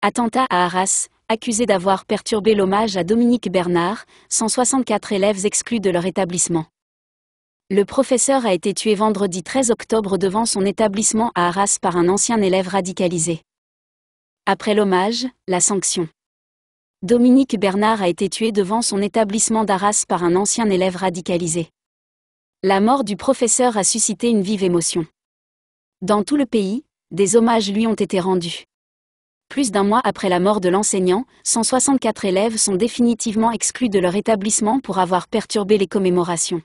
Attentat à Arras, accusé d'avoir perturbé l'hommage à Dominique Bernard, 164 élèves exclus de leur établissement. Le professeur a été tué vendredi 13 octobre devant son établissement à Arras par un ancien élève radicalisé. Après l'hommage, la sanction. Dominique Bernard a été tué devant son établissement d'Arras par un ancien élève radicalisé. La mort du professeur a suscité une vive émotion. Dans tout le pays, des hommages lui ont été rendus. Plus d'un mois après la mort de l'enseignant, 164 élèves sont définitivement exclus de leur établissement pour avoir perturbé les commémorations.